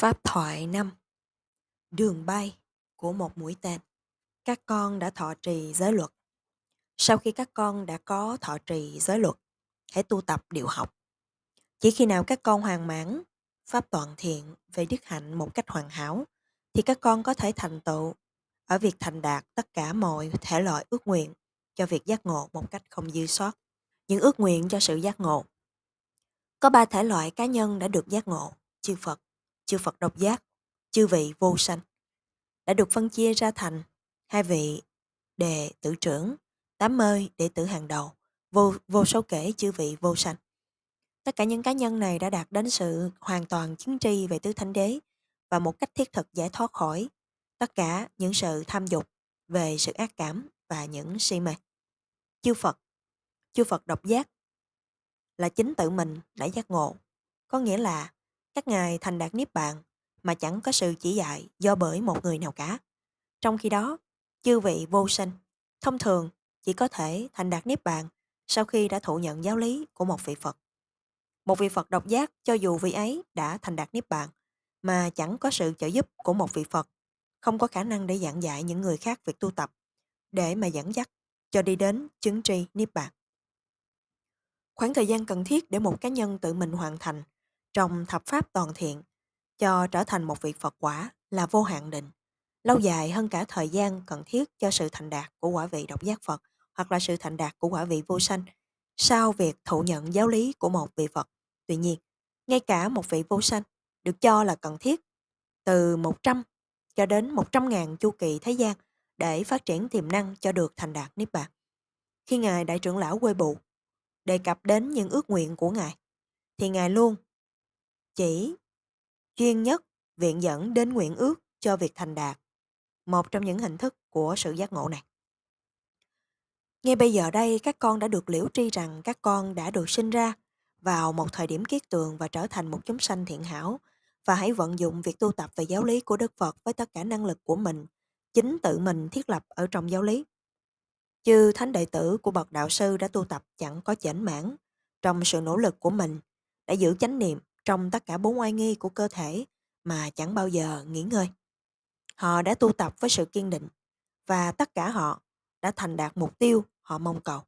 Pháp thoại 5 Đường bay của một mũi tên Các con đã thọ trì giới luật Sau khi các con đã có thọ trì giới luật Hãy tu tập điều học Chỉ khi nào các con hoàn mãn Pháp toàn thiện về đức hạnh một cách hoàn hảo Thì các con có thể thành tựu Ở việc thành đạt tất cả mọi thể loại ước nguyện Cho việc giác ngộ một cách không dư sót Những ước nguyện cho sự giác ngộ Có ba thể loại cá nhân đã được giác ngộ chư Phật chư Phật độc giác, chư vị vô sanh, đã được phân chia ra thành hai vị đệ tử trưởng, tám mươi đệ tử hàng đầu, vô, vô số kể chư vị vô sanh. Tất cả những cá nhân này đã đạt đến sự hoàn toàn chứng tri về tứ thánh đế và một cách thiết thực giải thoát khỏi tất cả những sự tham dục về sự ác cảm và những si mê. Chư Phật, chư Phật độc giác là chính tự mình đã giác ngộ, có nghĩa là các ngài thành đạt niết bàn mà chẳng có sự chỉ dạy do bởi một người nào cả. Trong khi đó, chư vị vô sinh, thông thường chỉ có thể thành đạt niết bàn sau khi đã thụ nhận giáo lý của một vị Phật. Một vị Phật độc giác cho dù vị ấy đã thành đạt niết bàn mà chẳng có sự trợ giúp của một vị Phật, không có khả năng để giảng dạy những người khác việc tu tập, để mà dẫn dắt cho đi đến chứng tri niết bàn. Khoảng thời gian cần thiết để một cá nhân tự mình hoàn thành trong thập pháp toàn thiện cho trở thành một vị Phật quả là vô hạn định, lâu dài hơn cả thời gian cần thiết cho sự thành đạt của quả vị độc giác Phật hoặc là sự thành đạt của quả vị vô sanh sau việc thụ nhận giáo lý của một vị Phật. Tuy nhiên, ngay cả một vị vô sanh được cho là cần thiết từ 100 cho đến 100.000 chu kỳ thế gian để phát triển tiềm năng cho được thành đạt Niết Bàn. Khi Ngài Đại trưởng Lão Quê Bụ đề cập đến những ước nguyện của Ngài, thì Ngài luôn chỉ chuyên nhất viện dẫn đến nguyện ước cho việc thành đạt một trong những hình thức của sự giác ngộ này ngay bây giờ đây các con đã được liễu tri rằng các con đã được sinh ra vào một thời điểm kiết tường và trở thành một chúng sanh thiện hảo và hãy vận dụng việc tu tập về giáo lý của Đức Phật với tất cả năng lực của mình, chính tự mình thiết lập ở trong giáo lý. Chư thánh đệ tử của bậc đạo sư đã tu tập chẳng có chểnh mãn trong sự nỗ lực của mình, đã giữ chánh niệm, trong tất cả bốn oai nghi của cơ thể mà chẳng bao giờ nghỉ ngơi. Họ đã tu tập với sự kiên định và tất cả họ đã thành đạt mục tiêu họ mong cầu.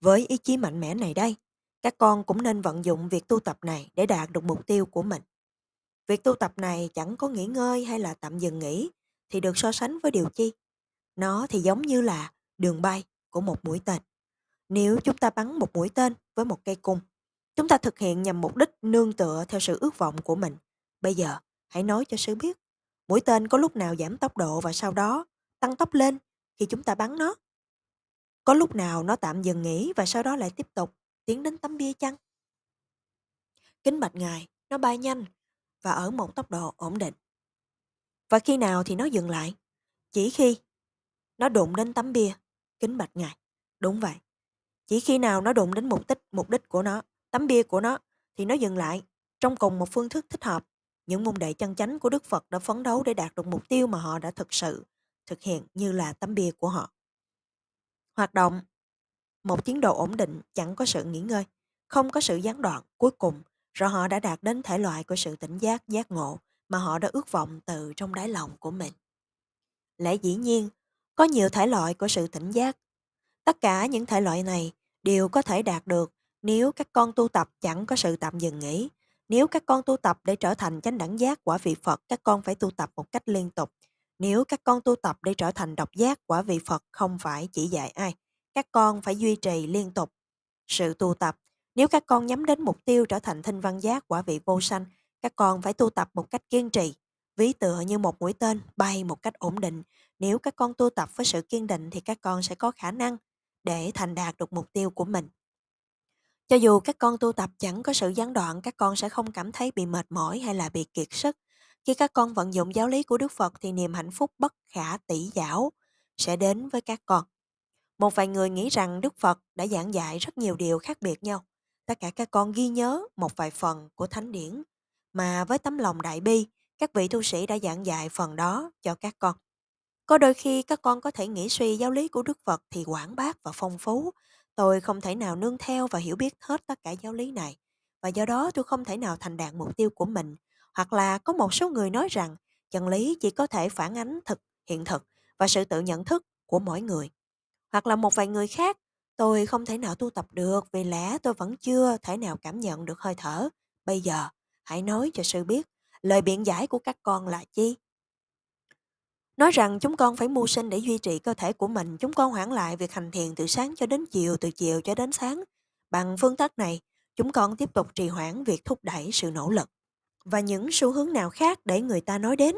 Với ý chí mạnh mẽ này đây, các con cũng nên vận dụng việc tu tập này để đạt được mục tiêu của mình. Việc tu tập này chẳng có nghỉ ngơi hay là tạm dừng nghỉ thì được so sánh với điều chi. Nó thì giống như là đường bay của một mũi tên. Nếu chúng ta bắn một mũi tên với một cây cung Chúng ta thực hiện nhằm mục đích nương tựa theo sự ước vọng của mình. Bây giờ, hãy nói cho sứ biết, mũi tên có lúc nào giảm tốc độ và sau đó tăng tốc lên khi chúng ta bắn nó. Có lúc nào nó tạm dừng nghỉ và sau đó lại tiếp tục tiến đến tấm bia chăng? Kính bạch ngài, nó bay nhanh và ở một tốc độ ổn định. Và khi nào thì nó dừng lại? Chỉ khi nó đụng đến tấm bia, kính bạch ngài. Đúng vậy. Chỉ khi nào nó đụng đến mục đích, mục đích của nó tấm bia của nó thì nó dừng lại trong cùng một phương thức thích hợp những môn đệ chân chánh của đức phật đã phấn đấu để đạt được mục tiêu mà họ đã thực sự thực hiện như là tấm bia của họ hoạt động một tiến độ ổn định chẳng có sự nghỉ ngơi không có sự gián đoạn cuối cùng rồi họ đã đạt đến thể loại của sự tỉnh giác giác ngộ mà họ đã ước vọng từ trong đáy lòng của mình lẽ dĩ nhiên có nhiều thể loại của sự tỉnh giác tất cả những thể loại này đều có thể đạt được nếu các con tu tập chẳng có sự tạm dừng nghỉ, nếu các con tu tập để trở thành chánh đẳng giác quả vị Phật, các con phải tu tập một cách liên tục. Nếu các con tu tập để trở thành độc giác quả vị Phật không phải chỉ dạy ai, các con phải duy trì liên tục sự tu tập. Nếu các con nhắm đến mục tiêu trở thành thinh văn giác quả vị vô sanh, các con phải tu tập một cách kiên trì, ví tựa như một mũi tên bay một cách ổn định. Nếu các con tu tập với sự kiên định thì các con sẽ có khả năng để thành đạt được mục tiêu của mình. Cho dù các con tu tập chẳng có sự gián đoạn, các con sẽ không cảm thấy bị mệt mỏi hay là bị kiệt sức. Khi các con vận dụng giáo lý của Đức Phật thì niềm hạnh phúc bất khả tỷ giảo sẽ đến với các con. Một vài người nghĩ rằng Đức Phật đã giảng dạy rất nhiều điều khác biệt nhau. Tất cả các con ghi nhớ một vài phần của Thánh Điển, mà với tấm lòng đại bi, các vị tu sĩ đã giảng dạy phần đó cho các con. Có đôi khi các con có thể nghĩ suy giáo lý của Đức Phật thì quảng bác và phong phú, Tôi không thể nào nương theo và hiểu biết hết tất cả giáo lý này, và do đó tôi không thể nào thành đạt mục tiêu của mình. Hoặc là có một số người nói rằng chân lý chỉ có thể phản ánh thực, hiện thực và sự tự nhận thức của mỗi người. Hoặc là một vài người khác, tôi không thể nào tu tập được vì lẽ tôi vẫn chưa thể nào cảm nhận được hơi thở. Bây giờ, hãy nói cho sư biết, lời biện giải của các con là chi? Nói rằng chúng con phải mưu sinh để duy trì cơ thể của mình, chúng con hoãn lại việc hành thiền từ sáng cho đến chiều, từ chiều cho đến sáng. Bằng phương cách này, chúng con tiếp tục trì hoãn việc thúc đẩy sự nỗ lực. Và những xu hướng nào khác để người ta nói đến?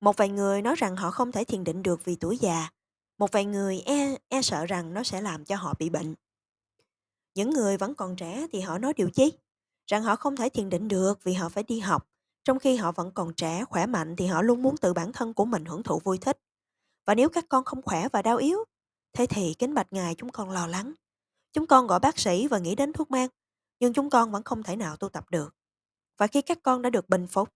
Một vài người nói rằng họ không thể thiền định được vì tuổi già. Một vài người e, e sợ rằng nó sẽ làm cho họ bị bệnh. Những người vẫn còn trẻ thì họ nói điều chi? Rằng họ không thể thiền định được vì họ phải đi học trong khi họ vẫn còn trẻ, khỏe mạnh thì họ luôn muốn tự bản thân của mình hưởng thụ vui thích. Và nếu các con không khỏe và đau yếu, thế thì kính bạch ngài chúng con lo lắng. Chúng con gọi bác sĩ và nghĩ đến thuốc men, nhưng chúng con vẫn không thể nào tu tập được. Và khi các con đã được bình phục,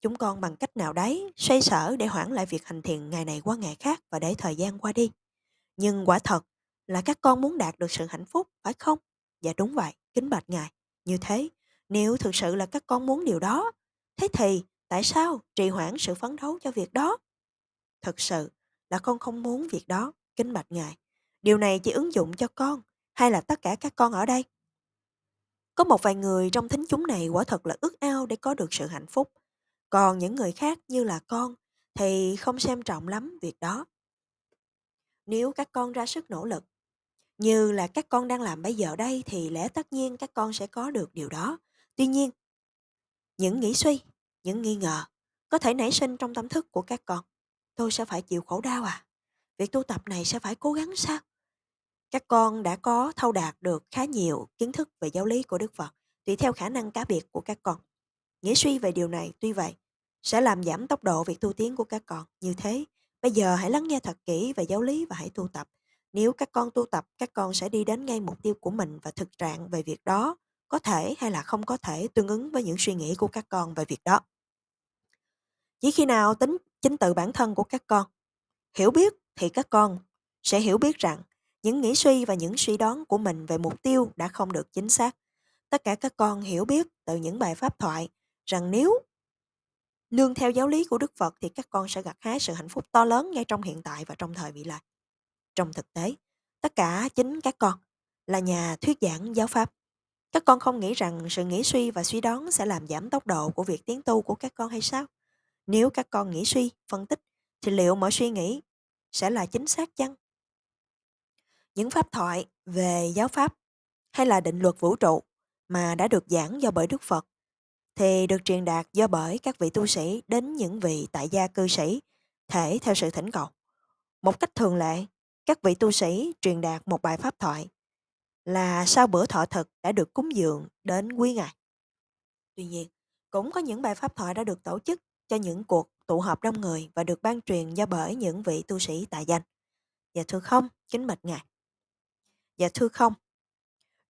chúng con bằng cách nào đấy xoay sở để hoãn lại việc hành thiền ngày này qua ngày khác và để thời gian qua đi. Nhưng quả thật là các con muốn đạt được sự hạnh phúc, phải không? Dạ đúng vậy, kính bạch ngài. Như thế, nếu thực sự là các con muốn điều đó, Thế thì tại sao trì hoãn sự phấn đấu cho việc đó? Thật sự là con không muốn việc đó, kính bạch ngài. Điều này chỉ ứng dụng cho con hay là tất cả các con ở đây? Có một vài người trong thính chúng này quả thật là ước ao để có được sự hạnh phúc. Còn những người khác như là con thì không xem trọng lắm việc đó. Nếu các con ra sức nỗ lực, như là các con đang làm bây giờ đây thì lẽ tất nhiên các con sẽ có được điều đó. Tuy nhiên, những nghĩ suy, những nghi ngờ có thể nảy sinh trong tâm thức của các con. Tôi sẽ phải chịu khổ đau à? Việc tu tập này sẽ phải cố gắng sao? Các con đã có thâu đạt được khá nhiều kiến thức về giáo lý của Đức Phật tùy theo khả năng cá biệt của các con. Nghĩ suy về điều này tuy vậy sẽ làm giảm tốc độ việc tu tiến của các con. Như thế, bây giờ hãy lắng nghe thật kỹ về giáo lý và hãy tu tập. Nếu các con tu tập, các con sẽ đi đến ngay mục tiêu của mình và thực trạng về việc đó có thể hay là không có thể tương ứng với những suy nghĩ của các con về việc đó chỉ khi nào tính chính tự bản thân của các con hiểu biết thì các con sẽ hiểu biết rằng những nghĩ suy và những suy đoán của mình về mục tiêu đã không được chính xác tất cả các con hiểu biết từ những bài pháp thoại rằng nếu nương theo giáo lý của đức phật thì các con sẽ gặt hái sự hạnh phúc to lớn ngay trong hiện tại và trong thời vị lai trong thực tế tất cả chính các con là nhà thuyết giảng giáo pháp các con không nghĩ rằng sự nghĩ suy và suy đoán sẽ làm giảm tốc độ của việc tiến tu của các con hay sao? Nếu các con nghĩ suy, phân tích, thì liệu mọi suy nghĩ sẽ là chính xác chăng? Những pháp thoại về giáo pháp hay là định luật vũ trụ mà đã được giảng do bởi Đức Phật thì được truyền đạt do bởi các vị tu sĩ đến những vị tại gia cư sĩ thể theo sự thỉnh cầu. Một cách thường lệ, các vị tu sĩ truyền đạt một bài pháp thoại là sau bữa thọ thực đã được cúng dường đến quý ngài. Tuy nhiên, cũng có những bài pháp thoại đã được tổ chức cho những cuộc tụ họp đông người và được ban truyền do bởi những vị tu sĩ tài danh. Dạ thưa không, kính mệt ngài. Dạ thưa không,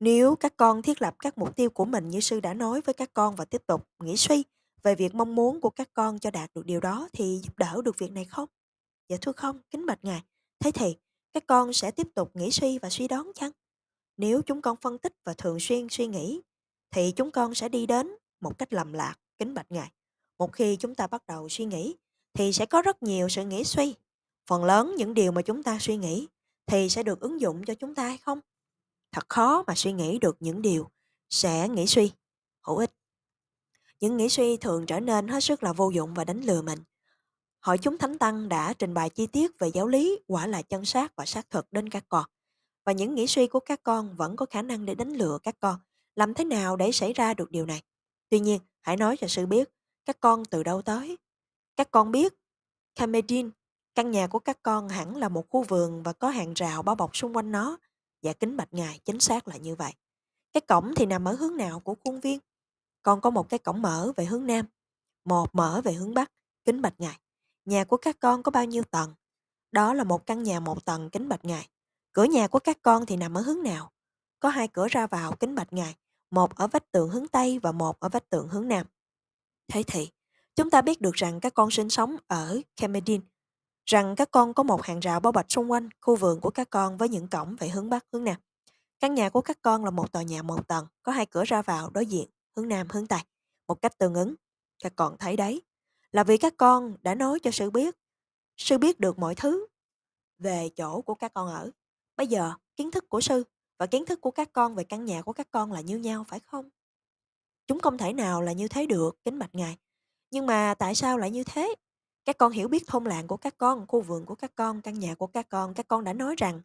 nếu các con thiết lập các mục tiêu của mình như sư đã nói với các con và tiếp tục nghĩ suy về việc mong muốn của các con cho đạt được điều đó thì giúp đỡ được việc này không? Dạ thưa không, kính bạch ngài. Thế thì, các con sẽ tiếp tục nghĩ suy và suy đoán chăng? nếu chúng con phân tích và thường xuyên suy nghĩ thì chúng con sẽ đi đến một cách lầm lạc kính bạch ngài một khi chúng ta bắt đầu suy nghĩ thì sẽ có rất nhiều sự nghĩ suy phần lớn những điều mà chúng ta suy nghĩ thì sẽ được ứng dụng cho chúng ta hay không thật khó mà suy nghĩ được những điều sẽ nghĩ suy hữu ích những nghĩ suy thường trở nên hết sức là vô dụng và đánh lừa mình hội chúng thánh tăng đã trình bày chi tiết về giáo lý quả là chân xác và xác thực đến các cọt và những nghĩ suy của các con vẫn có khả năng để đánh lừa các con. Làm thế nào để xảy ra được điều này? Tuy nhiên, hãy nói cho sự biết các con từ đâu tới. Các con biết Camedin, căn nhà của các con hẳn là một khu vườn và có hàng rào bao bọc xung quanh nó. Dạ kính bạch ngài, chính xác là như vậy. Cái cổng thì nằm ở hướng nào của khuôn viên? Còn có một cái cổng mở về hướng nam, một mở về hướng bắc, kính bạch ngài. Nhà của các con có bao nhiêu tầng? Đó là một căn nhà một tầng kính bạch ngài. Cửa nhà của các con thì nằm ở hướng nào? Có hai cửa ra vào kính bạch ngài, một ở vách tường hướng Tây và một ở vách tường hướng Nam. Thế thì, chúng ta biết được rằng các con sinh sống ở Kemedin, rằng các con có một hàng rào bao bọc xung quanh khu vườn của các con với những cổng về hướng Bắc, hướng Nam. Căn nhà của các con là một tòa nhà một tầng, có hai cửa ra vào đối diện, hướng Nam, hướng Tây, một cách tương ứng. Các con thấy đấy, là vì các con đã nói cho sự biết, sự biết được mọi thứ về chỗ của các con ở. Bây giờ, kiến thức của sư và kiến thức của các con về căn nhà của các con là như nhau phải không? Chúng không thể nào là như thế được, kính bạch ngài. Nhưng mà tại sao lại như thế? Các con hiểu biết thôn làng của các con, khu vườn của các con, căn nhà của các con, các con đã nói rằng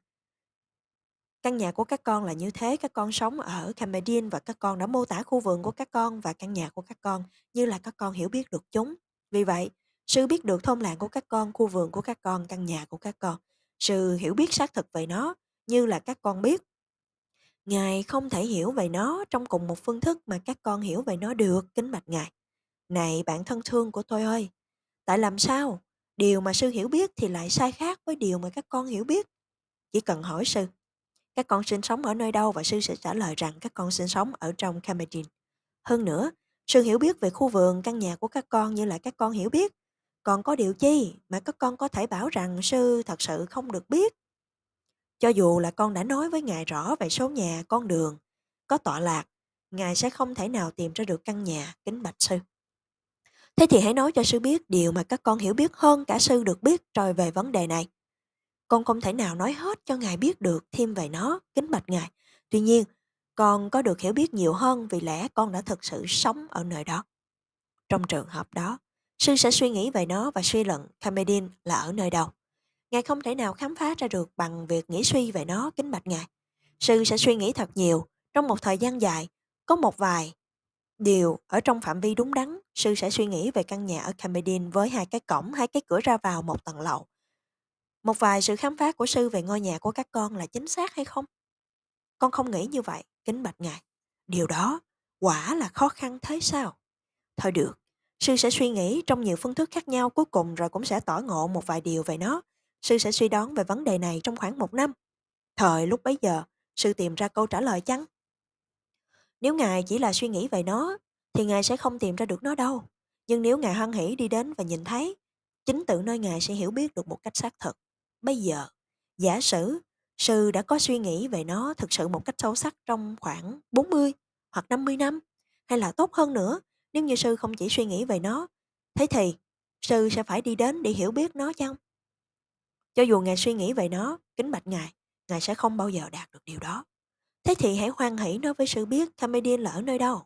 căn nhà của các con là như thế, các con sống ở Camedin và các con đã mô tả khu vườn của các con và căn nhà của các con như là các con hiểu biết được chúng. Vì vậy, sư biết được thôn làng của các con, khu vườn của các con, căn nhà của các con. Sư hiểu biết xác thực về nó như là các con biết ngài không thể hiểu về nó trong cùng một phương thức mà các con hiểu về nó được kính bạch ngài này bạn thân thương của tôi ơi tại làm sao điều mà sư hiểu biết thì lại sai khác với điều mà các con hiểu biết chỉ cần hỏi sư các con sinh sống ở nơi đâu và sư sẽ trả lời rằng các con sinh sống ở trong Camagin. Hơn nữa, sư hiểu biết về khu vườn căn nhà của các con như là các con hiểu biết. Còn có điều chi mà các con có thể bảo rằng sư thật sự không được biết cho dù là con đã nói với ngài rõ về số nhà, con đường, có tọa lạc, ngài sẽ không thể nào tìm ra được căn nhà, kính bạch sư. Thế thì hãy nói cho sư biết điều mà các con hiểu biết hơn cả sư được biết rồi về vấn đề này. Con không thể nào nói hết cho ngài biết được thêm về nó, kính bạch ngài. Tuy nhiên, con có được hiểu biết nhiều hơn vì lẽ con đã thực sự sống ở nơi đó. Trong trường hợp đó, sư sẽ suy nghĩ về nó và suy luận Camedin là ở nơi đâu. Ngài không thể nào khám phá ra được bằng việc nghĩ suy về nó kính bạch Ngài. Sư sẽ suy nghĩ thật nhiều, trong một thời gian dài, có một vài điều ở trong phạm vi đúng đắn, sư sẽ suy nghĩ về căn nhà ở Camden với hai cái cổng, hai cái cửa ra vào một tầng lầu. Một vài sự khám phá của sư về ngôi nhà của các con là chính xác hay không? Con không nghĩ như vậy, kính bạch Ngài. Điều đó quả là khó khăn thế sao? Thôi được, sư sẽ suy nghĩ trong nhiều phương thức khác nhau cuối cùng rồi cũng sẽ tỏ ngộ một vài điều về nó sư sẽ suy đoán về vấn đề này trong khoảng một năm. Thời lúc bấy giờ, sư tìm ra câu trả lời chăng? Nếu ngài chỉ là suy nghĩ về nó, thì ngài sẽ không tìm ra được nó đâu. Nhưng nếu ngài hân hỷ đi đến và nhìn thấy, chính tự nơi ngài sẽ hiểu biết được một cách xác thực. Bây giờ, giả sử sư đã có suy nghĩ về nó thực sự một cách sâu sắc trong khoảng 40 hoặc 50 năm, hay là tốt hơn nữa, nếu như sư không chỉ suy nghĩ về nó, thế thì sư sẽ phải đi đến để hiểu biết nó chăng? Cho dù ngài suy nghĩ về nó, kính bạch ngài, ngài sẽ không bao giờ đạt được điều đó. Thế thì hãy hoan hỷ nói với sự biết Camedian là ở nơi đâu.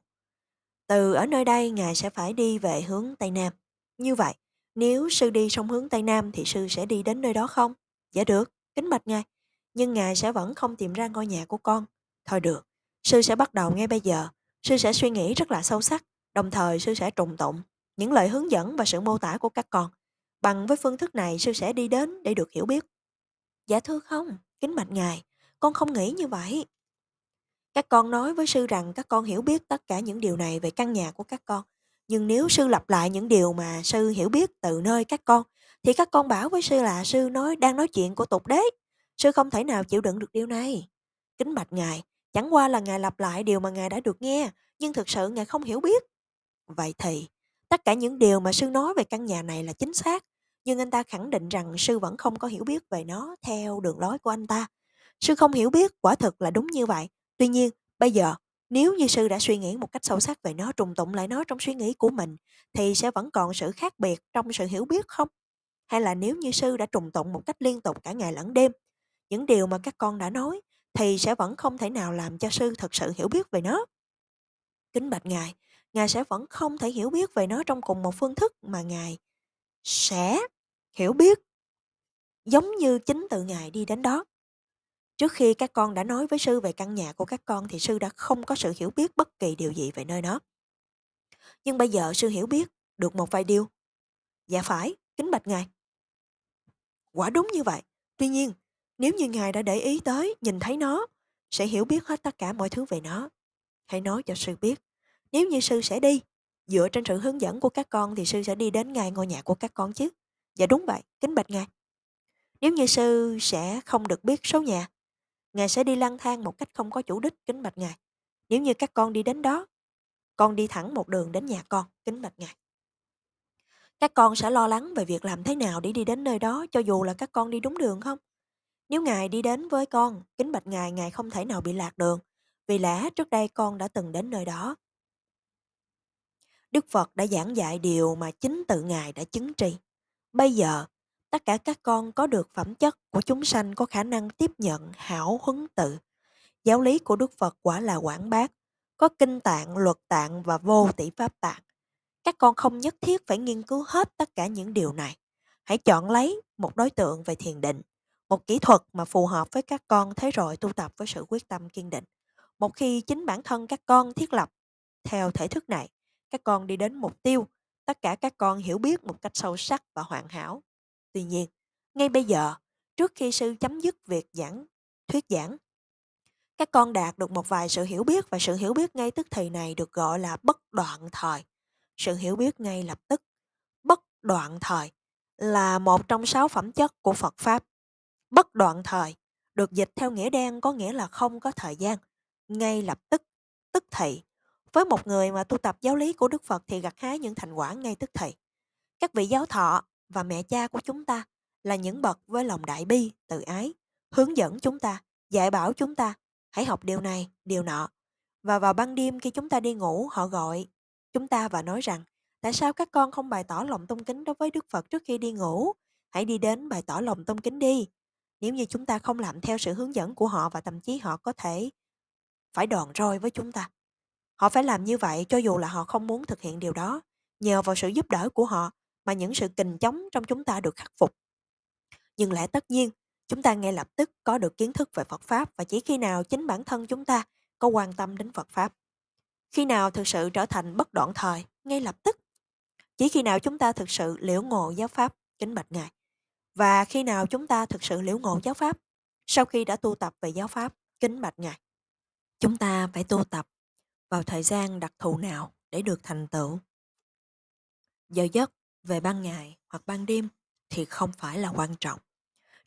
Từ ở nơi đây ngài sẽ phải đi về hướng Tây Nam. Như vậy, nếu sư đi sông hướng Tây Nam thì sư sẽ đi đến nơi đó không? Dạ được, kính bạch ngài. Nhưng ngài sẽ vẫn không tìm ra ngôi nhà của con. Thôi được, sư sẽ bắt đầu ngay bây giờ. Sư sẽ suy nghĩ rất là sâu sắc, đồng thời sư sẽ trùng tụng những lời hướng dẫn và sự mô tả của các con Bằng với phương thức này sư sẽ đi đến để được hiểu biết. Dạ thưa không, kính bạch ngài, con không nghĩ như vậy. Các con nói với sư rằng các con hiểu biết tất cả những điều này về căn nhà của các con. Nhưng nếu sư lặp lại những điều mà sư hiểu biết từ nơi các con, thì các con bảo với sư là sư nói đang nói chuyện của tục đế. Sư không thể nào chịu đựng được điều này. Kính bạch ngài, chẳng qua là ngài lặp lại điều mà ngài đã được nghe, nhưng thực sự ngài không hiểu biết. Vậy thì, Tất cả những điều mà sư nói về căn nhà này là chính xác, nhưng anh ta khẳng định rằng sư vẫn không có hiểu biết về nó theo đường lối của anh ta. Sư không hiểu biết quả thực là đúng như vậy. Tuy nhiên, bây giờ nếu như sư đã suy nghĩ một cách sâu sắc về nó trùng tụng lại nó trong suy nghĩ của mình thì sẽ vẫn còn sự khác biệt trong sự hiểu biết không? Hay là nếu như sư đã trùng tụng một cách liên tục cả ngày lẫn đêm, những điều mà các con đã nói thì sẽ vẫn không thể nào làm cho sư thật sự hiểu biết về nó. Kính bạch ngài, Ngài sẽ vẫn không thể hiểu biết về nó trong cùng một phương thức mà Ngài sẽ hiểu biết giống như chính tự Ngài đi đến đó. Trước khi các con đã nói với sư về căn nhà của các con thì sư đã không có sự hiểu biết bất kỳ điều gì về nơi đó. Nhưng bây giờ sư hiểu biết được một vài điều. Dạ phải, kính bạch Ngài. Quả đúng như vậy. Tuy nhiên, nếu như Ngài đã để ý tới, nhìn thấy nó, sẽ hiểu biết hết tất cả mọi thứ về nó. Hãy nói cho sư biết. Nếu như sư sẽ đi, dựa trên sự hướng dẫn của các con thì sư sẽ đi đến ngay ngôi nhà của các con chứ. Dạ đúng vậy, kính bạch ngài. Nếu như sư sẽ không được biết số nhà, ngài sẽ đi lang thang một cách không có chủ đích, kính bạch ngài. Nếu như các con đi đến đó, con đi thẳng một đường đến nhà con, kính bạch ngài. Các con sẽ lo lắng về việc làm thế nào để đi đến nơi đó cho dù là các con đi đúng đường không? Nếu ngài đi đến với con, kính bạch ngài, ngài không thể nào bị lạc đường, vì lẽ trước đây con đã từng đến nơi đó. Đức Phật đã giảng dạy điều mà chính tự Ngài đã chứng tri. Bây giờ, tất cả các con có được phẩm chất của chúng sanh có khả năng tiếp nhận hảo huấn tự. Giáo lý của Đức Phật quả là quảng bác, có kinh tạng, luật tạng và vô tỷ pháp tạng. Các con không nhất thiết phải nghiên cứu hết tất cả những điều này. Hãy chọn lấy một đối tượng về thiền định, một kỹ thuật mà phù hợp với các con thế rồi tu tập với sự quyết tâm kiên định. Một khi chính bản thân các con thiết lập theo thể thức này, các con đi đến mục tiêu tất cả các con hiểu biết một cách sâu sắc và hoàn hảo tuy nhiên ngay bây giờ trước khi sư chấm dứt việc giảng thuyết giảng các con đạt được một vài sự hiểu biết và sự hiểu biết ngay tức thì này được gọi là bất đoạn thời sự hiểu biết ngay lập tức bất đoạn thời là một trong sáu phẩm chất của phật pháp bất đoạn thời được dịch theo nghĩa đen có nghĩa là không có thời gian ngay lập tức tức thì với một người mà tu tập giáo lý của Đức Phật thì gặt hái những thành quả ngay tức thì. Các vị giáo thọ và mẹ cha của chúng ta là những bậc với lòng đại bi, từ ái, hướng dẫn chúng ta, dạy bảo chúng ta, hãy học điều này, điều nọ. Và vào ban đêm khi chúng ta đi ngủ, họ gọi chúng ta và nói rằng, tại sao các con không bày tỏ lòng tôn kính đối với Đức Phật trước khi đi ngủ? Hãy đi đến bày tỏ lòng tôn kính đi. Nếu như chúng ta không làm theo sự hướng dẫn của họ và thậm chí họ có thể phải đòn roi với chúng ta. Họ phải làm như vậy cho dù là họ không muốn thực hiện điều đó. Nhờ vào sự giúp đỡ của họ mà những sự kình chống trong chúng ta được khắc phục. Nhưng lẽ tất nhiên, chúng ta ngay lập tức có được kiến thức về Phật Pháp và chỉ khi nào chính bản thân chúng ta có quan tâm đến Phật Pháp. Khi nào thực sự trở thành bất đoạn thời, ngay lập tức. Chỉ khi nào chúng ta thực sự liễu ngộ giáo Pháp, kính bạch Ngài. Và khi nào chúng ta thực sự liễu ngộ giáo Pháp, sau khi đã tu tập về giáo Pháp, kính bạch Ngài. Chúng ta phải tu tập vào thời gian đặc thù nào để được thành tựu. Giờ giấc về ban ngày hoặc ban đêm thì không phải là quan trọng.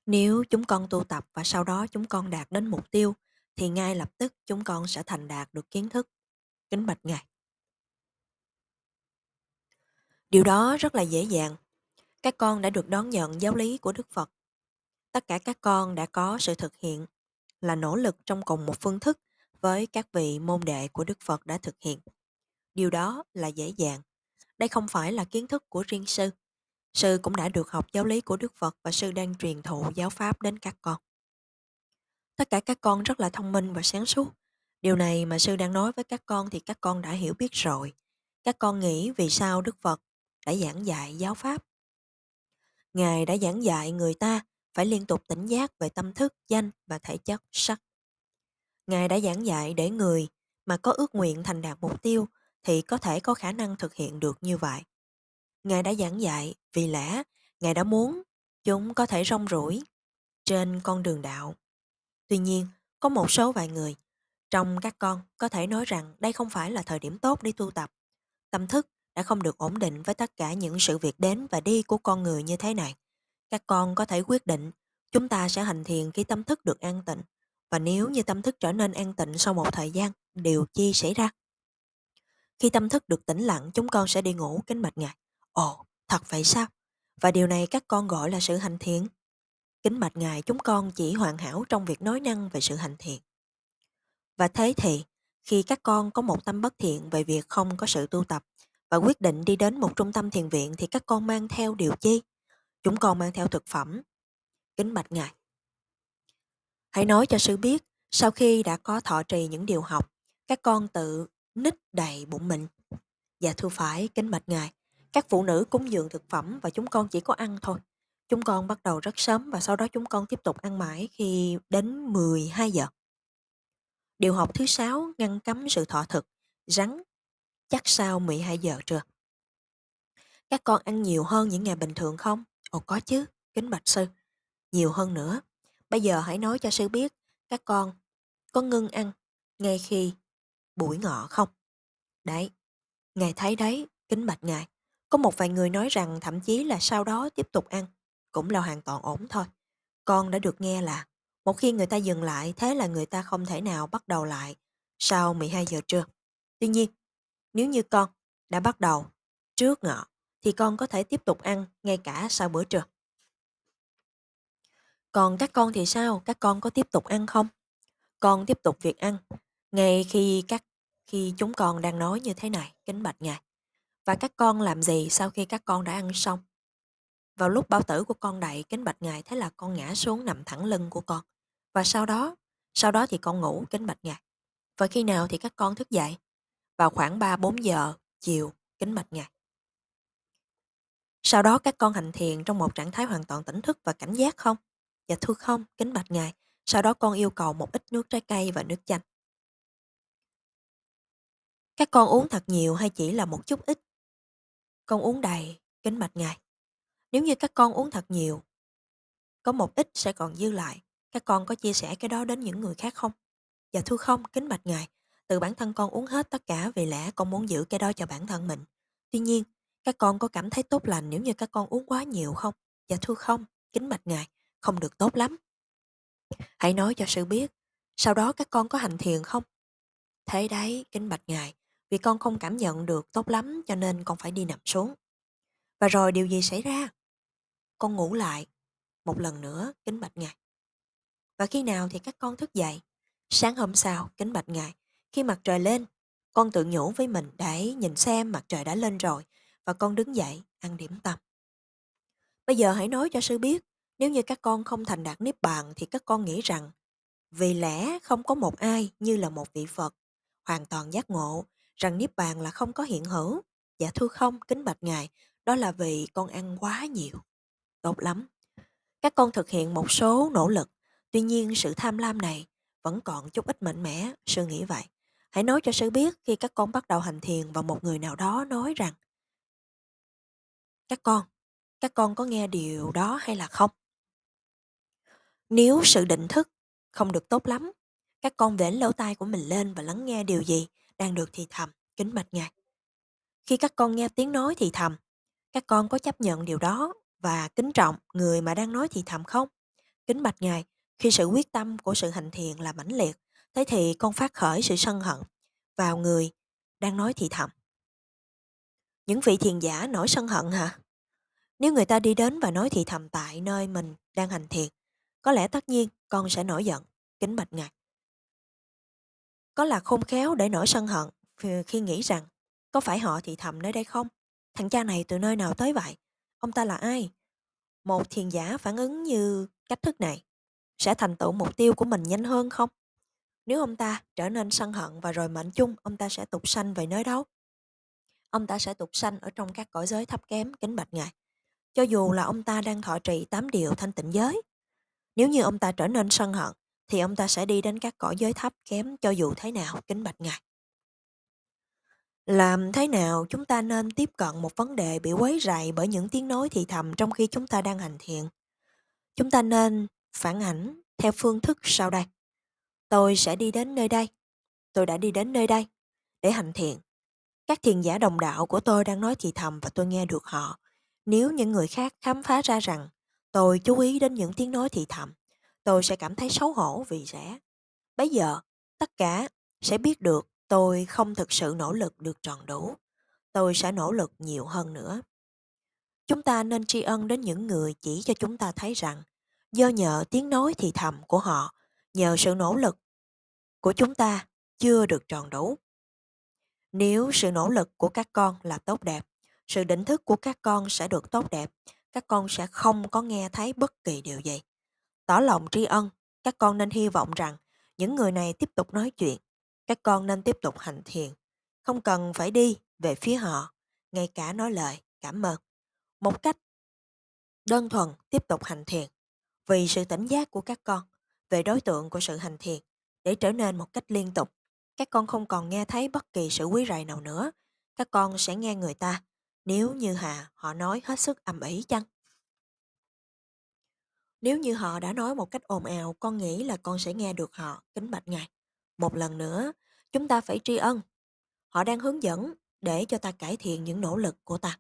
Nếu chúng con tu tập và sau đó chúng con đạt đến mục tiêu thì ngay lập tức chúng con sẽ thành đạt được kiến thức. Kính bạch Ngài. Điều đó rất là dễ dàng. Các con đã được đón nhận giáo lý của Đức Phật. Tất cả các con đã có sự thực hiện là nỗ lực trong cùng một phương thức với các vị môn đệ của Đức Phật đã thực hiện. Điều đó là dễ dàng. Đây không phải là kiến thức của riêng sư. Sư cũng đã được học giáo lý của Đức Phật và sư đang truyền thụ giáo pháp đến các con. Tất cả các con rất là thông minh và sáng suốt. Điều này mà sư đang nói với các con thì các con đã hiểu biết rồi. Các con nghĩ vì sao Đức Phật đã giảng dạy giáo pháp? Ngài đã giảng dạy người ta phải liên tục tỉnh giác về tâm thức, danh và thể chất, sắc Ngài đã giảng dạy để người mà có ước nguyện thành đạt mục tiêu thì có thể có khả năng thực hiện được như vậy. Ngài đã giảng dạy vì lẽ Ngài đã muốn chúng có thể rong rủi trên con đường đạo. Tuy nhiên, có một số vài người trong các con có thể nói rằng đây không phải là thời điểm tốt để tu tập. Tâm thức đã không được ổn định với tất cả những sự việc đến và đi của con người như thế này. Các con có thể quyết định chúng ta sẽ hành thiền khi tâm thức được an tịnh và nếu như tâm thức trở nên an tịnh sau một thời gian, điều chi xảy ra? Khi tâm thức được tĩnh lặng, chúng con sẽ đi ngủ kính bạch ngài. Ồ, thật vậy sao? Và điều này các con gọi là sự hành thiện. Kính bạch ngài, chúng con chỉ hoàn hảo trong việc nói năng về sự hành thiện. Và thế thì, khi các con có một tâm bất thiện về việc không có sự tu tập và quyết định đi đến một trung tâm thiền viện thì các con mang theo điều chi? Chúng con mang theo thực phẩm. Kính bạch ngài, Hãy nói cho sư biết, sau khi đã có thọ trì những điều học, các con tự nít đầy bụng mình. Dạ thưa phải, kính bạch ngài. Các phụ nữ cúng dường thực phẩm và chúng con chỉ có ăn thôi. Chúng con bắt đầu rất sớm và sau đó chúng con tiếp tục ăn mãi khi đến 12 giờ. Điều học thứ sáu ngăn cấm sự thọ thực, rắn chắc sau 12 giờ trưa. Các con ăn nhiều hơn những ngày bình thường không? Ồ có chứ, kính bạch sư. Nhiều hơn nữa. Bây giờ hãy nói cho sư biết, các con có ngưng ăn ngay khi buổi ngọ không? Đấy, ngài thấy đấy, kính bạch ngài. Có một vài người nói rằng thậm chí là sau đó tiếp tục ăn, cũng là hoàn toàn ổn thôi. Con đã được nghe là một khi người ta dừng lại, thế là người ta không thể nào bắt đầu lại sau 12 giờ trưa. Tuy nhiên, nếu như con đã bắt đầu trước ngọ, thì con có thể tiếp tục ăn ngay cả sau bữa trưa. Còn các con thì sao? Các con có tiếp tục ăn không? Con tiếp tục việc ăn. Ngay khi các khi chúng con đang nói như thế này, kính bạch ngài. Và các con làm gì sau khi các con đã ăn xong? Vào lúc bao tử của con đậy, kính bạch ngài thế là con ngã xuống nằm thẳng lưng của con. Và sau đó, sau đó thì con ngủ, kính bạch ngài. Và khi nào thì các con thức dậy? Vào khoảng 3-4 giờ chiều, kính bạch ngài. Sau đó các con hành thiền trong một trạng thái hoàn toàn tỉnh thức và cảnh giác không? Dạ thưa không, kính bạch ngài. Sau đó con yêu cầu một ít nước trái cây và nước chanh. Các con uống thật nhiều hay chỉ là một chút ít? Con uống đầy, kính bạch ngài. Nếu như các con uống thật nhiều, có một ít sẽ còn dư lại. Các con có chia sẻ cái đó đến những người khác không? Dạ thưa không, kính bạch ngài. Từ bản thân con uống hết tất cả vì lẽ con muốn giữ cái đó cho bản thân mình. Tuy nhiên, các con có cảm thấy tốt lành nếu như các con uống quá nhiều không? Dạ thưa không, kính bạch ngài không được tốt lắm. Hãy nói cho sự biết, sau đó các con có hành thiền không? Thế đấy, kinh bạch ngài, vì con không cảm nhận được tốt lắm cho nên con phải đi nằm xuống. Và rồi điều gì xảy ra? Con ngủ lại, một lần nữa, kính bạch ngài. Và khi nào thì các con thức dậy? Sáng hôm sau, kính bạch ngài, khi mặt trời lên, con tự nhủ với mình để nhìn xem mặt trời đã lên rồi và con đứng dậy ăn điểm tâm. Bây giờ hãy nói cho sư biết nếu như các con không thành đạt Niết Bàn thì các con nghĩ rằng vì lẽ không có một ai như là một vị Phật, hoàn toàn giác ngộ rằng Niết Bàn là không có hiện hữu. Dạ thưa không, kính bạch Ngài, đó là vì con ăn quá nhiều. Tốt lắm. Các con thực hiện một số nỗ lực, tuy nhiên sự tham lam này vẫn còn chút ít mạnh mẽ, sư nghĩ vậy. Hãy nói cho sư biết khi các con bắt đầu hành thiền và một người nào đó nói rằng Các con, các con có nghe điều đó hay là không? Nếu sự định thức không được tốt lắm, các con vểnh lỗ tai của mình lên và lắng nghe điều gì đang được thì thầm, kính bạch ngài. Khi các con nghe tiếng nói thì thầm, các con có chấp nhận điều đó và kính trọng người mà đang nói thì thầm không? Kính bạch ngài, khi sự quyết tâm của sự hành thiện là mãnh liệt, thế thì con phát khởi sự sân hận vào người đang nói thì thầm. Những vị thiền giả nổi sân hận hả? Nếu người ta đi đến và nói thì thầm tại nơi mình đang hành thiện, có lẽ tất nhiên con sẽ nổi giận, kính bạch ngài. Có là khôn khéo để nổi sân hận khi nghĩ rằng có phải họ thì thầm nơi đây không? Thằng cha này từ nơi nào tới vậy? Ông ta là ai? Một thiền giả phản ứng như cách thức này sẽ thành tựu mục tiêu của mình nhanh hơn không? Nếu ông ta trở nên sân hận và rồi mệnh chung, ông ta sẽ tục sanh về nơi đâu? Ông ta sẽ tục sanh ở trong các cõi giới thấp kém, kính bạch ngài. Cho dù là ông ta đang thọ trì tám điều thanh tịnh giới, nếu như ông ta trở nên sân hận, thì ông ta sẽ đi đến các cõi giới thấp kém cho dù thế nào kính bạch ngài. Làm thế nào chúng ta nên tiếp cận một vấn đề bị quấy rầy bởi những tiếng nói thì thầm trong khi chúng ta đang hành thiện? Chúng ta nên phản ảnh theo phương thức sau đây. Tôi sẽ đi đến nơi đây. Tôi đã đi đến nơi đây để hành thiện. Các thiền giả đồng đạo của tôi đang nói thì thầm và tôi nghe được họ. Nếu những người khác khám phá ra rằng Tôi chú ý đến những tiếng nói thì thầm. Tôi sẽ cảm thấy xấu hổ vì rẻ. Bây giờ, tất cả sẽ biết được tôi không thực sự nỗ lực được tròn đủ. Tôi sẽ nỗ lực nhiều hơn nữa. Chúng ta nên tri ân đến những người chỉ cho chúng ta thấy rằng do nhờ tiếng nói thì thầm của họ, nhờ sự nỗ lực của chúng ta chưa được tròn đủ. Nếu sự nỗ lực của các con là tốt đẹp, sự định thức của các con sẽ được tốt đẹp các con sẽ không có nghe thấy bất kỳ điều gì. Tỏ lòng tri ân, các con nên hy vọng rằng những người này tiếp tục nói chuyện, các con nên tiếp tục hành thiền, không cần phải đi về phía họ, ngay cả nói lời cảm ơn. Một cách đơn thuần tiếp tục hành thiền, vì sự tỉnh giác của các con về đối tượng của sự hành thiền để trở nên một cách liên tục. Các con không còn nghe thấy bất kỳ sự quý rầy nào nữa, các con sẽ nghe người ta nếu như hà họ nói hết sức ầm ĩ chăng? Nếu như họ đã nói một cách ồn ào, con nghĩ là con sẽ nghe được họ, kính bạch ngài. Một lần nữa, chúng ta phải tri ân. Họ đang hướng dẫn để cho ta cải thiện những nỗ lực của ta.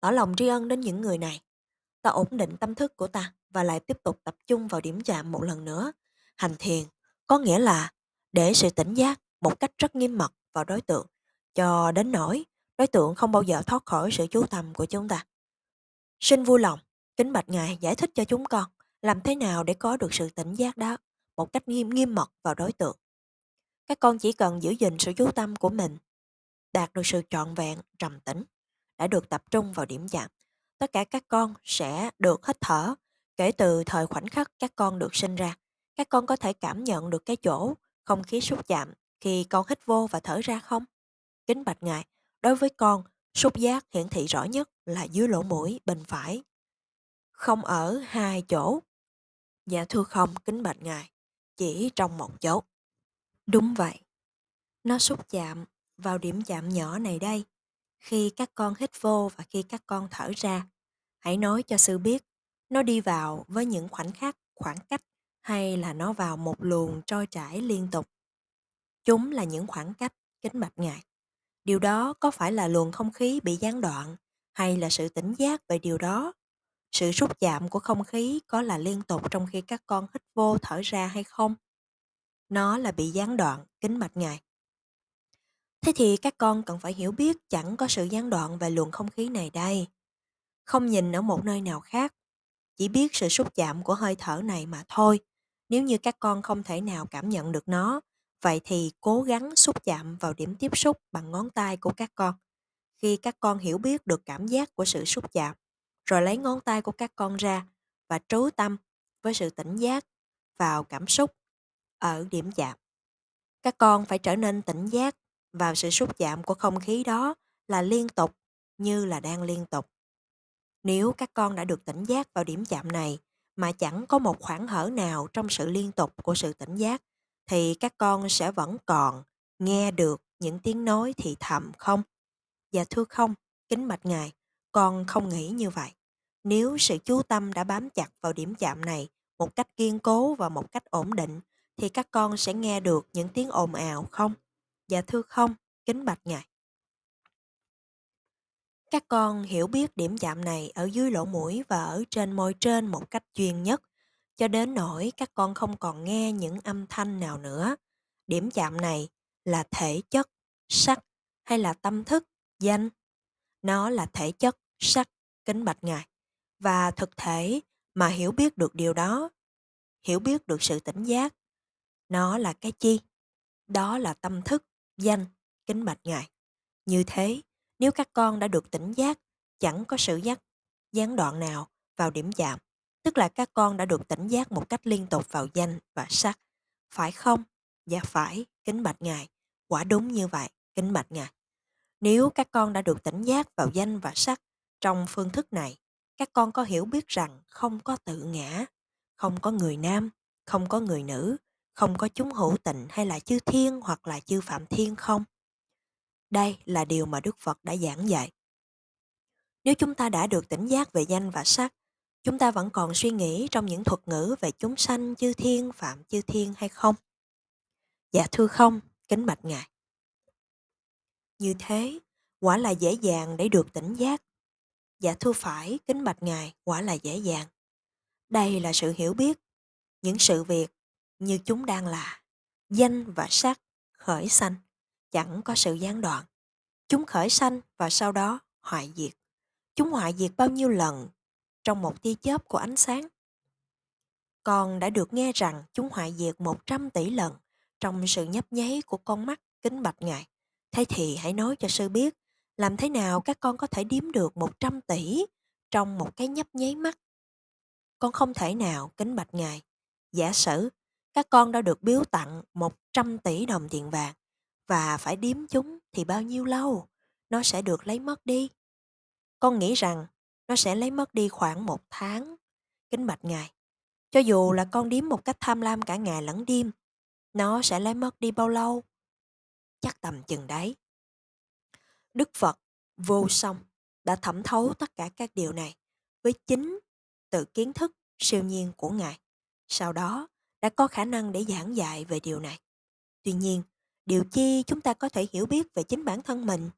Tỏ lòng tri ân đến những người này. Ta ổn định tâm thức của ta và lại tiếp tục tập trung vào điểm chạm một lần nữa. Hành thiền có nghĩa là để sự tỉnh giác một cách rất nghiêm mật vào đối tượng cho đến nỗi đối tượng không bao giờ thoát khỏi sự chú tâm của chúng ta. Xin vui lòng, kính bạch ngài giải thích cho chúng con làm thế nào để có được sự tỉnh giác đó một cách nghiêm nghiêm mật vào đối tượng. Các con chỉ cần giữ gìn sự chú tâm của mình, đạt được sự trọn vẹn, trầm tĩnh, đã được tập trung vào điểm chạm. Tất cả các con sẽ được hít thở kể từ thời khoảnh khắc các con được sinh ra. Các con có thể cảm nhận được cái chỗ không khí xúc chạm khi con hít vô và thở ra không? Kính bạch ngài, Đối với con, xúc giác hiển thị rõ nhất là dưới lỗ mũi bên phải. Không ở hai chỗ. Dạ thưa không, kính bạch ngài, chỉ trong một chỗ. Đúng vậy. Nó xúc chạm vào điểm chạm nhỏ này đây. Khi các con hít vô và khi các con thở ra, hãy nói cho sư biết nó đi vào với những khoảnh khắc, khoảng cách hay là nó vào một luồng trôi chảy liên tục. Chúng là những khoảng cách kính bạch ngài. Điều đó có phải là luồng không khí bị gián đoạn hay là sự tỉnh giác về điều đó? Sự rút chạm của không khí có là liên tục trong khi các con hít vô thở ra hay không? Nó là bị gián đoạn, kính mạch ngài. Thế thì các con cần phải hiểu biết chẳng có sự gián đoạn về luồng không khí này đây. Không nhìn ở một nơi nào khác, chỉ biết sự xúc chạm của hơi thở này mà thôi. Nếu như các con không thể nào cảm nhận được nó, vậy thì cố gắng xúc chạm vào điểm tiếp xúc bằng ngón tay của các con khi các con hiểu biết được cảm giác của sự xúc chạm rồi lấy ngón tay của các con ra và trú tâm với sự tỉnh giác vào cảm xúc ở điểm chạm các con phải trở nên tỉnh giác vào sự xúc chạm của không khí đó là liên tục như là đang liên tục nếu các con đã được tỉnh giác vào điểm chạm này mà chẳng có một khoảng hở nào trong sự liên tục của sự tỉnh giác thì các con sẽ vẫn còn nghe được những tiếng nói thì thầm không? Dạ thưa không, kính bạch ngài, con không nghĩ như vậy. Nếu sự chú tâm đã bám chặt vào điểm chạm này một cách kiên cố và một cách ổn định thì các con sẽ nghe được những tiếng ồn ào không? Dạ thưa không, kính bạch ngài. Các con hiểu biết điểm chạm này ở dưới lỗ mũi và ở trên môi trên một cách chuyên nhất cho đến nỗi các con không còn nghe những âm thanh nào nữa. Điểm chạm này là thể chất, sắc hay là tâm thức, danh. Nó là thể chất, sắc, kính bạch ngài và thực thể mà hiểu biết được điều đó, hiểu biết được sự tỉnh giác. Nó là cái chi? Đó là tâm thức, danh, kính bạch ngài. Như thế, nếu các con đã được tỉnh giác, chẳng có sự giác gián đoạn nào vào điểm chạm tức là các con đã được tỉnh giác một cách liên tục vào danh và sắc. Phải không? Dạ phải, kính bạch ngài. Quả đúng như vậy, kính bạch ngài. Nếu các con đã được tỉnh giác vào danh và sắc trong phương thức này, các con có hiểu biết rằng không có tự ngã, không có người nam, không có người nữ, không có chúng hữu tịnh hay là chư thiên hoặc là chư phạm thiên không? Đây là điều mà Đức Phật đã giảng dạy. Nếu chúng ta đã được tỉnh giác về danh và sắc, chúng ta vẫn còn suy nghĩ trong những thuật ngữ về chúng sanh chư thiên phạm chư thiên hay không dạ thưa không kính bạch ngài như thế quả là dễ dàng để được tỉnh giác dạ thưa phải kính bạch ngài quả là dễ dàng đây là sự hiểu biết những sự việc như chúng đang là danh và sắc khởi sanh chẳng có sự gián đoạn chúng khởi sanh và sau đó hoại diệt chúng hoại diệt bao nhiêu lần trong một tia chớp của ánh sáng. Con đã được nghe rằng chúng hoại diệt 100 tỷ lần trong sự nhấp nháy của con mắt kính bạch ngài. Thế thì hãy nói cho sư biết, làm thế nào các con có thể điếm được 100 tỷ trong một cái nhấp nháy mắt. Con không thể nào kính bạch ngài. Giả sử, các con đã được biếu tặng 100 tỷ đồng tiền vàng và phải điếm chúng thì bao nhiêu lâu nó sẽ được lấy mất đi. Con nghĩ rằng nó sẽ lấy mất đi khoảng một tháng. Kính bạch Ngài, cho dù là con điếm một cách tham lam cả ngày lẫn đêm, nó sẽ lấy mất đi bao lâu? Chắc tầm chừng đấy. Đức Phật vô song đã thẩm thấu tất cả các điều này với chính tự kiến thức siêu nhiên của Ngài. Sau đó đã có khả năng để giảng dạy về điều này. Tuy nhiên, điều chi chúng ta có thể hiểu biết về chính bản thân mình?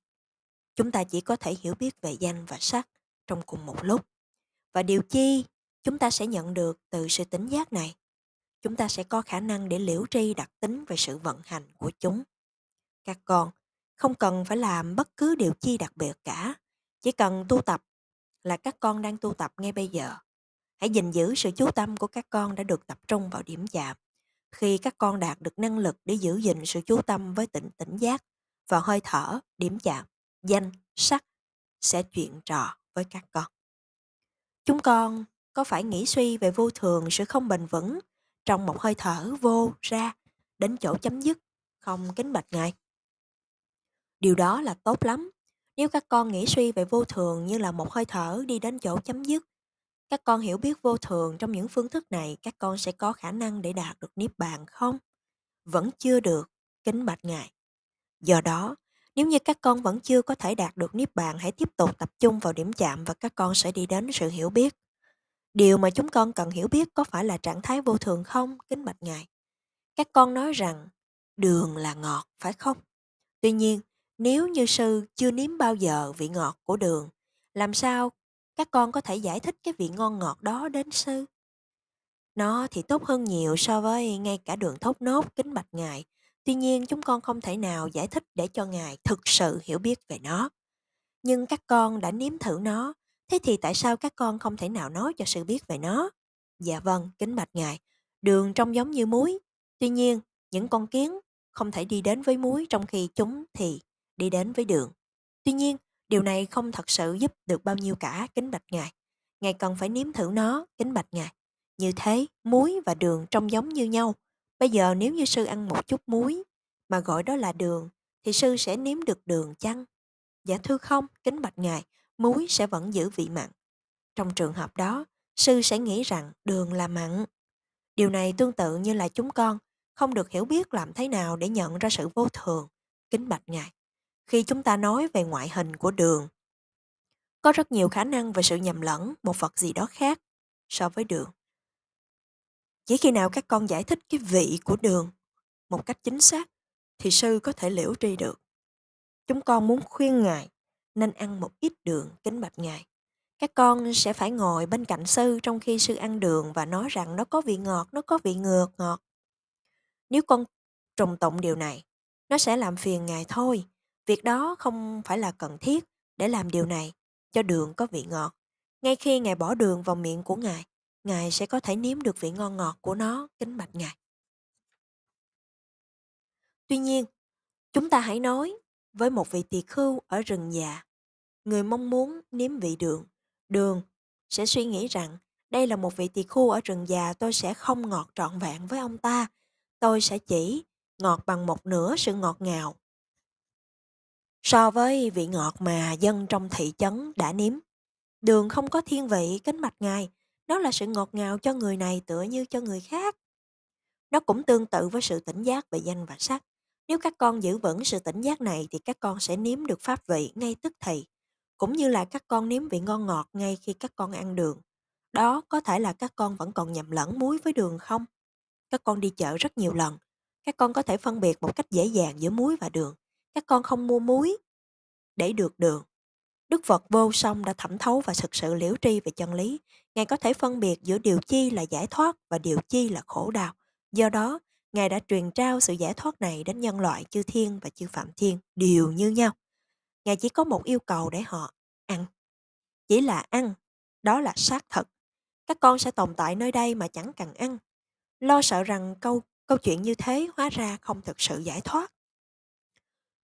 Chúng ta chỉ có thể hiểu biết về danh và sắc trong cùng một lúc. Và điều chi chúng ta sẽ nhận được từ sự tính giác này? Chúng ta sẽ có khả năng để liễu tri đặc tính về sự vận hành của chúng. Các con không cần phải làm bất cứ điều chi đặc biệt cả, chỉ cần tu tập là các con đang tu tập ngay bây giờ. Hãy gìn giữ sự chú tâm của các con đã được tập trung vào điểm chạm. Khi các con đạt được năng lực để giữ gìn sự chú tâm với tỉnh tỉnh giác và hơi thở, điểm chạm, danh, sắc sẽ chuyện trò với các con. Chúng con có phải nghĩ suy về vô thường sự không bền vững trong một hơi thở vô ra đến chỗ chấm dứt không kính bạch ngài. Điều đó là tốt lắm. Nếu các con nghĩ suy về vô thường như là một hơi thở đi đến chỗ chấm dứt, các con hiểu biết vô thường trong những phương thức này, các con sẽ có khả năng để đạt được niết bàn không? Vẫn chưa được, kính bạch ngài. Do đó, nếu như các con vẫn chưa có thể đạt được niết bàn, hãy tiếp tục tập trung vào điểm chạm và các con sẽ đi đến sự hiểu biết. Điều mà chúng con cần hiểu biết có phải là trạng thái vô thường không, kính bạch ngài. Các con nói rằng đường là ngọt, phải không? Tuy nhiên, nếu như sư chưa nếm bao giờ vị ngọt của đường, làm sao các con có thể giải thích cái vị ngon ngọt đó đến sư? Nó thì tốt hơn nhiều so với ngay cả đường thốt nốt, kính bạch ngài, Tuy nhiên, chúng con không thể nào giải thích để cho Ngài thực sự hiểu biết về nó. Nhưng các con đã nếm thử nó, thế thì tại sao các con không thể nào nói cho sự biết về nó? Dạ vâng, kính bạch Ngài, đường trông giống như muối. Tuy nhiên, những con kiến không thể đi đến với muối trong khi chúng thì đi đến với đường. Tuy nhiên, điều này không thật sự giúp được bao nhiêu cả, kính bạch Ngài. Ngài cần phải nếm thử nó, kính bạch Ngài. Như thế, muối và đường trông giống như nhau – Bây giờ nếu như sư ăn một chút muối mà gọi đó là đường thì sư sẽ nếm được đường chăng? Dạ thưa không, kính bạch ngài, muối sẽ vẫn giữ vị mặn. Trong trường hợp đó, sư sẽ nghĩ rằng đường là mặn. Điều này tương tự như là chúng con không được hiểu biết làm thế nào để nhận ra sự vô thường, kính bạch ngài. Khi chúng ta nói về ngoại hình của đường, có rất nhiều khả năng về sự nhầm lẫn một vật gì đó khác so với đường chỉ khi nào các con giải thích cái vị của đường một cách chính xác thì sư có thể liễu tri được chúng con muốn khuyên ngài nên ăn một ít đường kính bạch ngài các con sẽ phải ngồi bên cạnh sư trong khi sư ăn đường và nói rằng nó có vị ngọt nó có vị ngược ngọt nếu con trùng tụng điều này nó sẽ làm phiền ngài thôi việc đó không phải là cần thiết để làm điều này cho đường có vị ngọt ngay khi ngài bỏ đường vào miệng của ngài ngài sẽ có thể nếm được vị ngon ngọt của nó, kính bạch ngài. Tuy nhiên, chúng ta hãy nói với một vị tỳ khưu ở rừng già, người mong muốn nếm vị đường, đường sẽ suy nghĩ rằng đây là một vị tỳ khưu ở rừng già tôi sẽ không ngọt trọn vẹn với ông ta, tôi sẽ chỉ ngọt bằng một nửa sự ngọt ngào. So với vị ngọt mà dân trong thị trấn đã nếm, đường không có thiên vị kính mạch ngài, đó là sự ngọt ngào cho người này tựa như cho người khác. Nó cũng tương tự với sự tỉnh giác về danh và sắc. Nếu các con giữ vững sự tỉnh giác này thì các con sẽ nếm được pháp vị ngay tức thì, cũng như là các con nếm vị ngon ngọt ngay khi các con ăn đường. Đó có thể là các con vẫn còn nhầm lẫn muối với đường không? Các con đi chợ rất nhiều lần, các con có thể phân biệt một cách dễ dàng giữa muối và đường. Các con không mua muối để được đường. Đức Phật vô song đã thẩm thấu và thực sự liễu tri về chân lý, Ngài có thể phân biệt giữa điều chi là giải thoát và điều chi là khổ đau. Do đó, Ngài đã truyền trao sự giải thoát này đến nhân loại chư thiên và chư phạm thiên đều như nhau. Ngài chỉ có một yêu cầu để họ ăn. Chỉ là ăn, đó là xác thật. Các con sẽ tồn tại nơi đây mà chẳng cần ăn. Lo sợ rằng câu câu chuyện như thế hóa ra không thực sự giải thoát.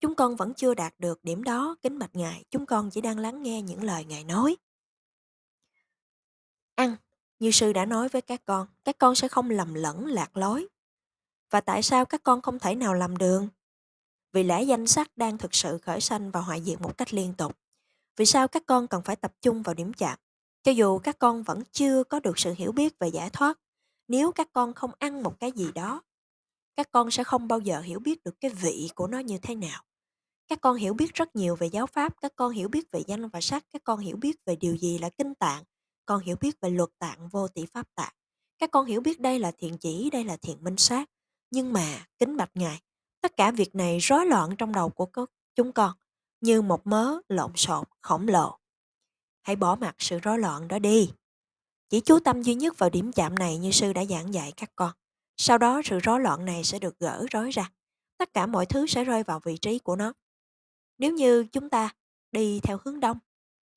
Chúng con vẫn chưa đạt được điểm đó, kính bạch Ngài, chúng con chỉ đang lắng nghe những lời Ngài nói ăn, như sư đã nói với các con, các con sẽ không lầm lẫn lạc lối. Và tại sao các con không thể nào làm đường? Vì lẽ danh sắc đang thực sự khởi sanh và hoại diệt một cách liên tục. Vì sao các con cần phải tập trung vào điểm chạm? Cho dù các con vẫn chưa có được sự hiểu biết về giải thoát, nếu các con không ăn một cái gì đó, các con sẽ không bao giờ hiểu biết được cái vị của nó như thế nào. Các con hiểu biết rất nhiều về giáo pháp, các con hiểu biết về danh và sắc, các con hiểu biết về điều gì là kinh tạng, con hiểu biết về luật tạng vô tỷ pháp tạng. Các con hiểu biết đây là thiện chỉ, đây là thiện minh sát. Nhưng mà, kính bạch ngài, tất cả việc này rối loạn trong đầu của chúng con, như một mớ lộn xộn, khổng lồ. Hãy bỏ mặt sự rối loạn đó đi. Chỉ chú tâm duy nhất vào điểm chạm này như sư đã giảng dạy các con. Sau đó sự rối loạn này sẽ được gỡ rối ra. Tất cả mọi thứ sẽ rơi vào vị trí của nó. Nếu như chúng ta đi theo hướng đông,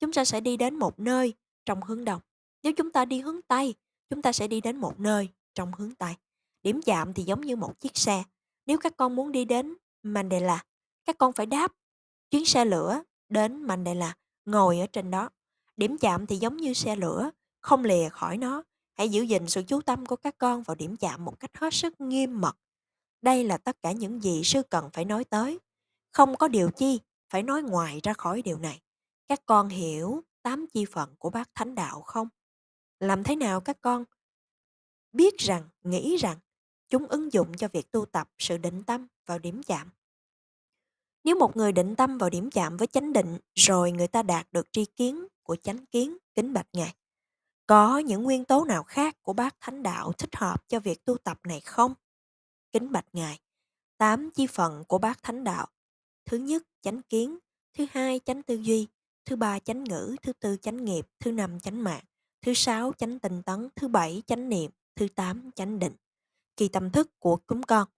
chúng ta sẽ đi đến một nơi trong hướng đông. Nếu chúng ta đi hướng Tây, chúng ta sẽ đi đến một nơi trong hướng Tây. Điểm chạm thì giống như một chiếc xe. Nếu các con muốn đi đến Mandela, các con phải đáp chuyến xe lửa đến Mandela, ngồi ở trên đó. Điểm chạm thì giống như xe lửa, không lìa khỏi nó. Hãy giữ gìn sự chú tâm của các con vào điểm chạm một cách hết sức nghiêm mật. Đây là tất cả những gì sư cần phải nói tới. Không có điều chi phải nói ngoài ra khỏi điều này. Các con hiểu tám chi phận của bác thánh đạo không? Làm thế nào các con? Biết rằng, nghĩ rằng, chúng ứng dụng cho việc tu tập sự định tâm vào điểm chạm. Nếu một người định tâm vào điểm chạm với chánh định rồi người ta đạt được tri kiến của chánh kiến kính bạch ngài. Có những nguyên tố nào khác của bác thánh đạo thích hợp cho việc tu tập này không? Kính bạch ngài, tám chi phần của bác thánh đạo. Thứ nhất, chánh kiến. Thứ hai, chánh tư duy thứ ba chánh ngữ, thứ tư chánh nghiệp, thứ năm chánh mạng, thứ sáu chánh tinh tấn, thứ bảy chánh niệm, thứ tám chánh định. Kỳ tâm thức của chúng con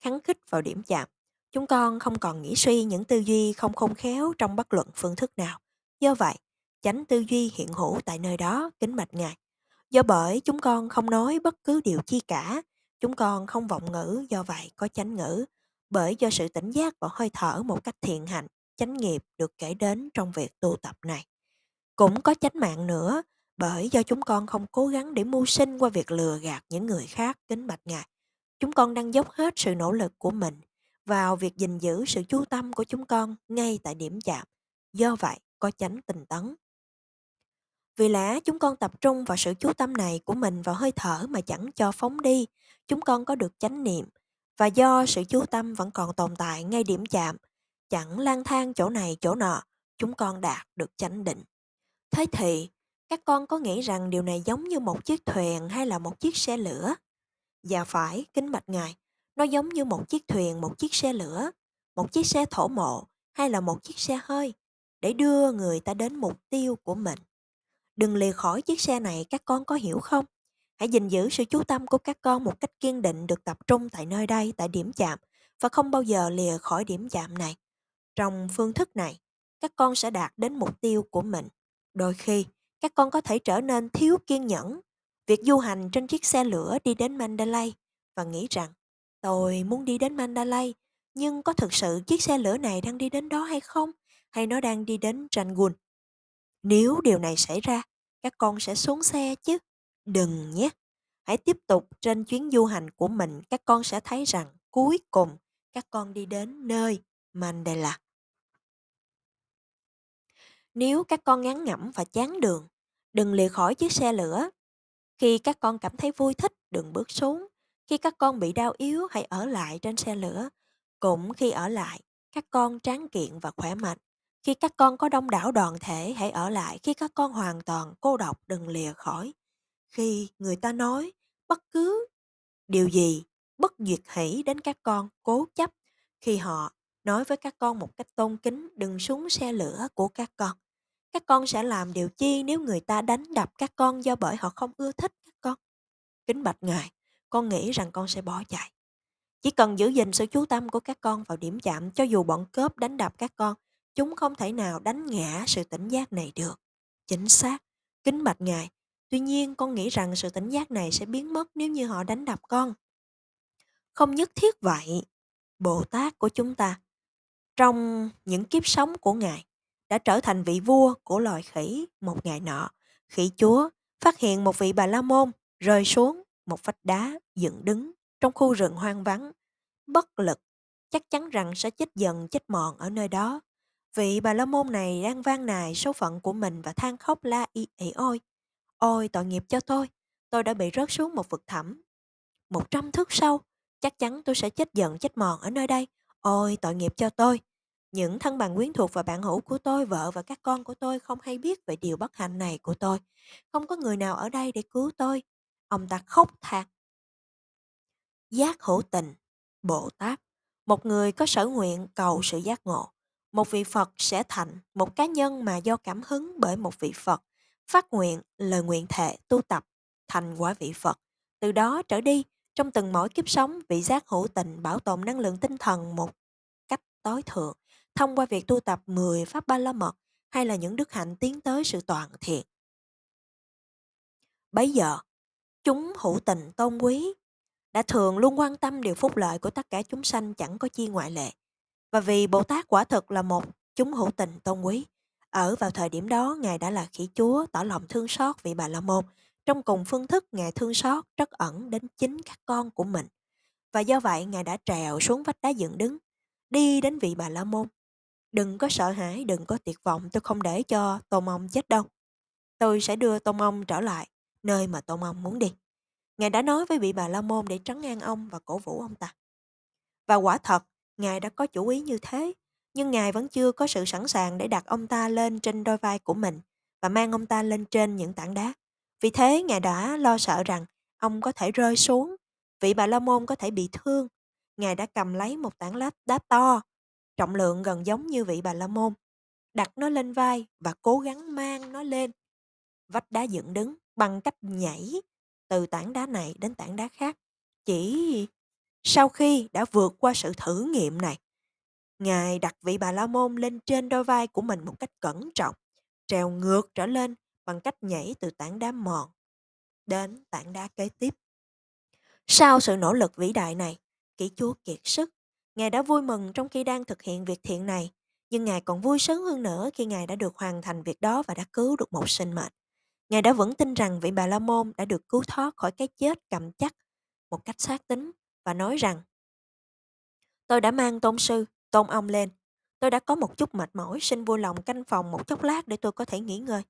kháng khích vào điểm chạm. Chúng con không còn nghĩ suy những tư duy không khôn khéo trong bất luận phương thức nào. Do vậy, chánh tư duy hiện hữu tại nơi đó kính mạch ngài. Do bởi chúng con không nói bất cứ điều chi cả, chúng con không vọng ngữ do vậy có chánh ngữ, bởi do sự tỉnh giác và hơi thở một cách thiện hạnh chánh nghiệp được kể đến trong việc tu tập này. Cũng có chánh mạng nữa, bởi do chúng con không cố gắng để mưu sinh qua việc lừa gạt những người khác kính bạch Ngài. Chúng con đang dốc hết sự nỗ lực của mình vào việc gìn giữ sự chú tâm của chúng con ngay tại điểm chạm. Do vậy, có chánh tình tấn. Vì lẽ chúng con tập trung vào sự chú tâm này của mình vào hơi thở mà chẳng cho phóng đi, chúng con có được chánh niệm. Và do sự chú tâm vẫn còn tồn tại ngay điểm chạm, chẳng lang thang chỗ này chỗ nọ, chúng con đạt được chánh định. Thế thì, các con có nghĩ rằng điều này giống như một chiếc thuyền hay là một chiếc xe lửa? Dạ phải, kính bạch ngài, nó giống như một chiếc thuyền, một chiếc xe lửa, một chiếc xe thổ mộ hay là một chiếc xe hơi để đưa người ta đến mục tiêu của mình. Đừng lìa khỏi chiếc xe này các con có hiểu không? Hãy gìn giữ sự chú tâm của các con một cách kiên định được tập trung tại nơi đây, tại điểm chạm và không bao giờ lìa khỏi điểm chạm này. Trong phương thức này, các con sẽ đạt đến mục tiêu của mình. Đôi khi, các con có thể trở nên thiếu kiên nhẫn. Việc du hành trên chiếc xe lửa đi đến Mandalay và nghĩ rằng tôi muốn đi đến Mandalay, nhưng có thực sự chiếc xe lửa này đang đi đến đó hay không? Hay nó đang đi đến Rangoon? Nếu điều này xảy ra, các con sẽ xuống xe chứ. Đừng nhé. Hãy tiếp tục trên chuyến du hành của mình, các con sẽ thấy rằng cuối cùng các con đi đến nơi Mandalay. Nếu các con ngán ngẩm và chán đường, đừng lìa khỏi chiếc xe lửa. Khi các con cảm thấy vui thích, đừng bước xuống. Khi các con bị đau yếu, hãy ở lại trên xe lửa. Cũng khi ở lại, các con tráng kiện và khỏe mạnh. Khi các con có đông đảo đoàn thể, hãy ở lại. Khi các con hoàn toàn cô độc, đừng lìa khỏi. Khi người ta nói bất cứ điều gì bất duyệt hỷ đến các con cố chấp khi họ nói với các con một cách tôn kính đừng xuống xe lửa của các con các con sẽ làm điều chi nếu người ta đánh đập các con do bởi họ không ưa thích các con kính bạch ngài con nghĩ rằng con sẽ bỏ chạy chỉ cần giữ gìn sự chú tâm của các con vào điểm chạm cho dù bọn cướp đánh đập các con chúng không thể nào đánh ngã sự tỉnh giác này được chính xác kính bạch ngài tuy nhiên con nghĩ rằng sự tỉnh giác này sẽ biến mất nếu như họ đánh đập con không nhất thiết vậy bồ tát của chúng ta trong những kiếp sống của ngài đã trở thành vị vua của loài khỉ một ngày nọ. Khỉ chúa phát hiện một vị bà la môn rơi xuống một vách đá dựng đứng trong khu rừng hoang vắng. Bất lực, chắc chắn rằng sẽ chết dần chết mòn ở nơi đó. Vị bà la môn này đang van nài số phận của mình và than khóc la y ỉ ôi. Ôi tội nghiệp cho tôi, tôi đã bị rớt xuống một vực thẳm. Một trăm thước sâu, chắc chắn tôi sẽ chết dần chết mòn ở nơi đây. Ôi tội nghiệp cho tôi, những thân bạn quyến thuộc và bạn hữu của tôi, vợ và các con của tôi không hay biết về điều bất hạnh này của tôi. Không có người nào ở đây để cứu tôi. Ông ta khóc than. Giác hữu tình, Bồ Tát, một người có sở nguyện cầu sự giác ngộ. Một vị Phật sẽ thành một cá nhân mà do cảm hứng bởi một vị Phật, phát nguyện, lời nguyện thệ, tu tập, thành quả vị Phật. Từ đó trở đi, trong từng mỗi kiếp sống, vị giác hữu tình bảo tồn năng lượng tinh thần một cách tối thượng thông qua việc tu tập 10 pháp ba la mật hay là những đức hạnh tiến tới sự toàn thiện. Bấy giờ, chúng hữu tình tôn quý đã thường luôn quan tâm điều phúc lợi của tất cả chúng sanh chẳng có chi ngoại lệ. Và vì Bồ Tát quả thực là một chúng hữu tình tôn quý, ở vào thời điểm đó Ngài đã là khỉ chúa tỏ lòng thương xót vị bà La Môn. Trong cùng phương thức Ngài thương xót rất ẩn đến chính các con của mình. Và do vậy Ngài đã trèo xuống vách đá dựng đứng, đi đến vị bà La Môn Đừng có sợ hãi, đừng có tuyệt vọng, tôi không để cho Tô Mông chết đâu. Tôi sẽ đưa Tô Mông trở lại, nơi mà Tô Mông muốn đi. Ngài đã nói với vị bà La Môn để trấn an ông và cổ vũ ông ta. Và quả thật, Ngài đã có chủ ý như thế, nhưng Ngài vẫn chưa có sự sẵn sàng để đặt ông ta lên trên đôi vai của mình và mang ông ta lên trên những tảng đá. Vì thế, Ngài đã lo sợ rằng ông có thể rơi xuống, vị bà La Môn có thể bị thương. Ngài đã cầm lấy một tảng lát đá to Trọng lượng gần giống như vị bà la môn. Đặt nó lên vai và cố gắng mang nó lên. Vách đá dựng đứng bằng cách nhảy từ tảng đá này đến tảng đá khác. Chỉ sau khi đã vượt qua sự thử nghiệm này, Ngài đặt vị bà la môn lên trên đôi vai của mình một cách cẩn trọng, trèo ngược trở lên bằng cách nhảy từ tảng đá mòn đến tảng đá kế tiếp. Sau sự nỗ lực vĩ đại này, kỹ chúa kiệt sức Ngài đã vui mừng trong khi đang thực hiện việc thiện này, nhưng Ngài còn vui sướng hơn nữa khi Ngài đã được hoàn thành việc đó và đã cứu được một sinh mệnh. Ngài đã vẫn tin rằng vị bà La Môn đã được cứu thoát khỏi cái chết cầm chắc một cách xác tính và nói rằng Tôi đã mang tôn sư, tôn ông lên. Tôi đã có một chút mệt mỏi, xin vui lòng canh phòng một chốc lát để tôi có thể nghỉ ngơi.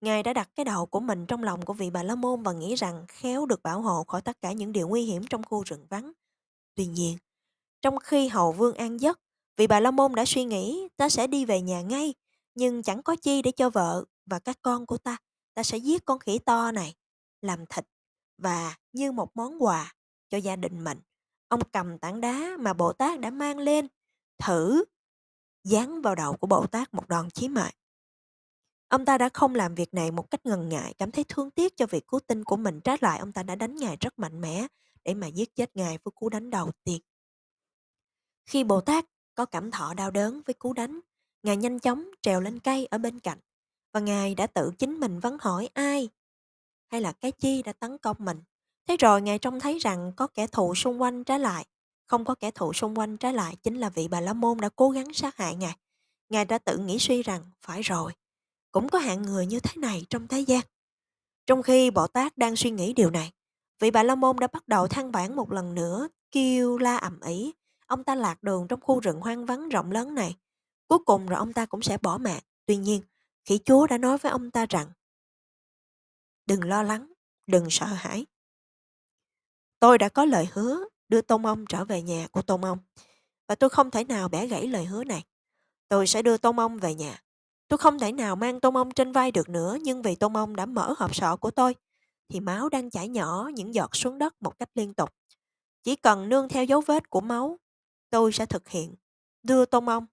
Ngài đã đặt cái đầu của mình trong lòng của vị bà La Môn và nghĩ rằng khéo được bảo hộ khỏi tất cả những điều nguy hiểm trong khu rừng vắng. Tuy nhiên, trong khi hậu vương an giấc, vị bà la môn đã suy nghĩ ta sẽ đi về nhà ngay, nhưng chẳng có chi để cho vợ và các con của ta. Ta sẽ giết con khỉ to này, làm thịt và như một món quà cho gia đình mình. Ông cầm tảng đá mà Bồ Tát đã mang lên, thử dán vào đầu của Bồ Tát một đòn chí mạng. Ông ta đã không làm việc này một cách ngần ngại, cảm thấy thương tiếc cho việc cứu tinh của mình. Trái lại, ông ta đã đánh Ngài rất mạnh mẽ để mà giết chết Ngài với cú đánh đầu tiên. Khi Bồ Tát có cảm thọ đau đớn với cú đánh, Ngài nhanh chóng trèo lên cây ở bên cạnh và Ngài đã tự chính mình vấn hỏi ai hay là cái chi đã tấn công mình. Thế rồi Ngài trông thấy rằng có kẻ thù xung quanh trái lại, không có kẻ thù xung quanh trái lại chính là vị bà la môn đã cố gắng sát hại Ngài. Ngài đã tự nghĩ suy rằng phải rồi, cũng có hạng người như thế này trong thế gian. Trong khi Bồ Tát đang suy nghĩ điều này, vị bà la môn đã bắt đầu than vãn một lần nữa, kêu la ầm ĩ ông ta lạc đường trong khu rừng hoang vắng rộng lớn này. Cuối cùng rồi ông ta cũng sẽ bỏ mạng. Tuy nhiên, khỉ chúa đã nói với ông ta rằng Đừng lo lắng, đừng sợ hãi. Tôi đã có lời hứa đưa Tôn Ông trở về nhà của Tôn Ông và tôi không thể nào bẻ gãy lời hứa này. Tôi sẽ đưa Tôn Ông về nhà. Tôi không thể nào mang Tôn Ông trên vai được nữa nhưng vì Tôn Ông đã mở hộp sọ của tôi thì máu đang chảy nhỏ những giọt xuống đất một cách liên tục. Chỉ cần nương theo dấu vết của máu tôi sẽ thực hiện, đưa tôn ông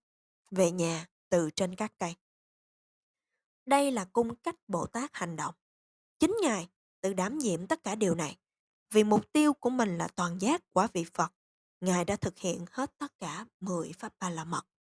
về nhà từ trên các cây. Đây là cung cách Bồ Tát hành động. Chính Ngài tự đảm nhiệm tất cả điều này. Vì mục tiêu của mình là toàn giác quả vị Phật, Ngài đã thực hiện hết tất cả 10 pháp ba la mật.